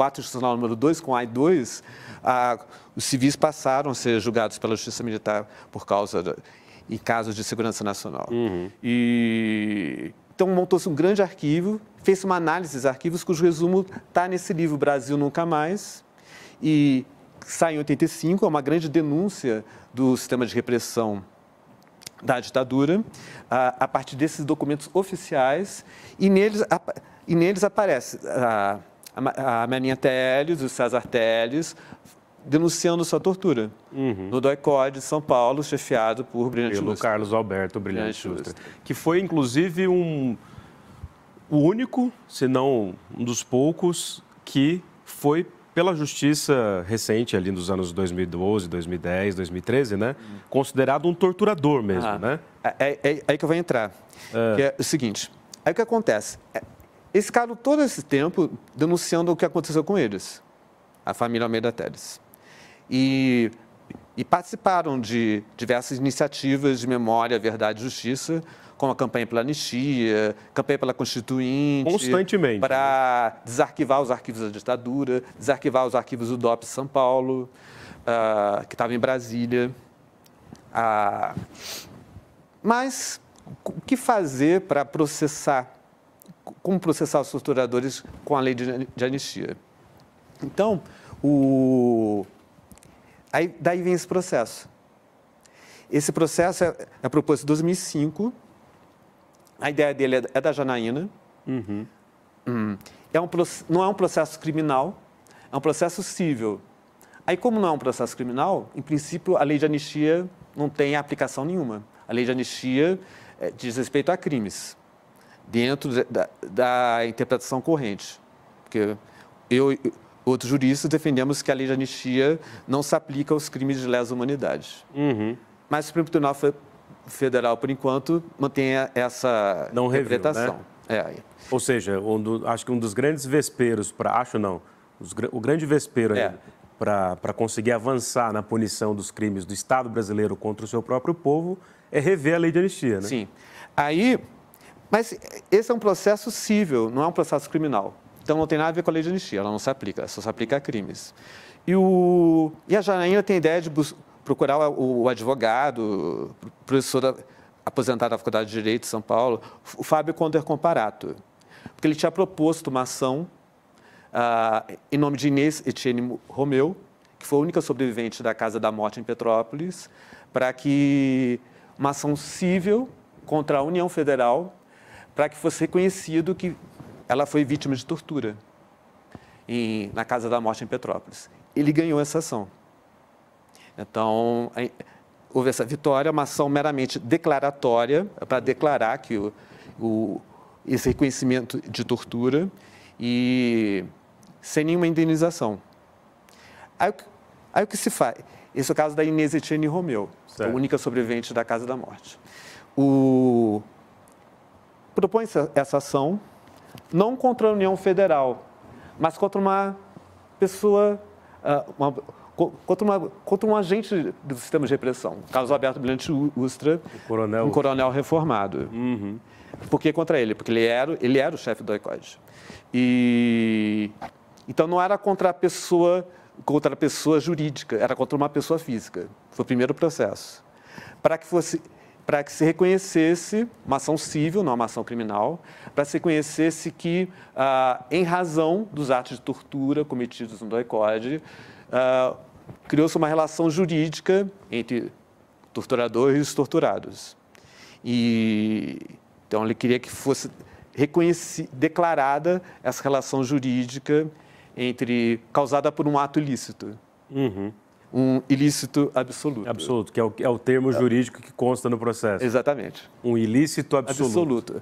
4, institucional número 2, com AI2, ah, os civis passaram a ser julgados pela Justiça Militar por causa de, em casos de segurança nacional. Uhum. E então montou-se um grande arquivo, fez uma análise dos arquivos cujo resumo está nesse livro Brasil Nunca Mais e sai em 85, é uma grande denúncia do sistema de repressão da ditadura, a, a partir desses documentos oficiais, e neles, a, e neles aparece a, a Melinha Teles, o César Teles, denunciando sua tortura uhum. no doi de São Paulo, chefiado por Brilhante Pelo Lustre. Carlos Alberto Brilhante, Brilhante Lustre. Que foi, inclusive, um, o único, se não um dos poucos, que foi pela justiça recente, ali nos anos 2012, 2010, 2013, né? Uhum. Considerado um torturador mesmo, ah, né? É, é, é, aí que eu vou entrar. É. Que é o seguinte, aí o que acontece... É eles ficaram todo esse tempo denunciando o que aconteceu com eles, a família Almeida Teles. E, e participaram de diversas iniciativas de memória, verdade e justiça, como a campanha pela anistia, campanha pela Constituinte. Constantemente. Para né? desarquivar os arquivos da ditadura, desarquivar os arquivos do DOP São Paulo, uh, que estava em Brasília. Uh, mas o que fazer para processar como processar os torturadores com a lei de, de anistia. Então, o... Aí, daí vem esse processo. Esse processo é, é proposto em 2005. A ideia dele é, é da Janaína. Uhum. Hum, é um, não é um processo criminal, é um processo civil. Aí, como não é um processo criminal, em princípio, a lei de anistia não tem aplicação nenhuma. A lei de anistia é, diz respeito a crimes dentro da, da interpretação corrente. Porque eu e outros juristas defendemos que a lei de anistia não se aplica aos crimes de lesa humanidade. Uhum. Mas o Supremo Tribunal Federal, por enquanto, mantém essa não interpretação. Reviu, né? É, é. Ou seja, um do, acho que um dos grandes vesperos para. Acho não. Os, o grande vespero é. para conseguir avançar na punição dos crimes do Estado brasileiro contra o seu próprio povo é rever a lei de anistia, né? Sim. Aí mas eh, esse é um processo civil, não é um processo criminal. Então não tem nada a ver com a lei de anistia, ela não se aplica, só se aplica a crimes. E, o, e a Janaína tem a ideia de procurar o, o advogado, professora aposentado da Faculdade de Direito de São Paulo, o Fábio Conder Comparato, porque ele tinha proposto uma ação ah, em nome de Inês Etienne Romeu, que foi a única sobrevivente da Casa da Morte em Petrópolis, para que uma ação civil contra a União Federal para que fosse reconhecido que ela foi vítima de tortura em, na Casa da Morte em Petrópolis. Ele ganhou essa ação. Então, houve essa vitória, uma ação meramente declaratória, para declarar que o, o, esse reconhecimento de tortura e sem nenhuma indenização. Aí, aí o que se faz? Esse é o caso da Inês Etienne Romeu, certo. a única sobrevivente da Casa da Morte. O, propõe essa ação não contra a União Federal, mas contra uma pessoa, ah, uma, contra, uma, contra um agente do sistema de repressão. Carlos Alberto Brilhante Ustra, coronel. um coronel reformado. Uhum. Por que contra ele? Porque ele era, ele era o chefe do ICOD. E, então, não era contra a pessoa contra a pessoa jurídica, era contra uma pessoa física. Foi o primeiro processo. Para que fosse para que se reconhecesse uma ação civil, não uma ação criminal, para se reconhecesse que, ah, em razão dos atos de tortura cometidos no doi ah, criou-se uma relação jurídica entre torturadores e os torturados. E, então, ele queria que fosse declarada essa relação jurídica entre causada por um ato ilícito. Uhum um ilícito absoluto. Absoluto, que é o, é o termo é. jurídico que consta no processo. Exatamente. Um ilícito absoluto. Absoluto.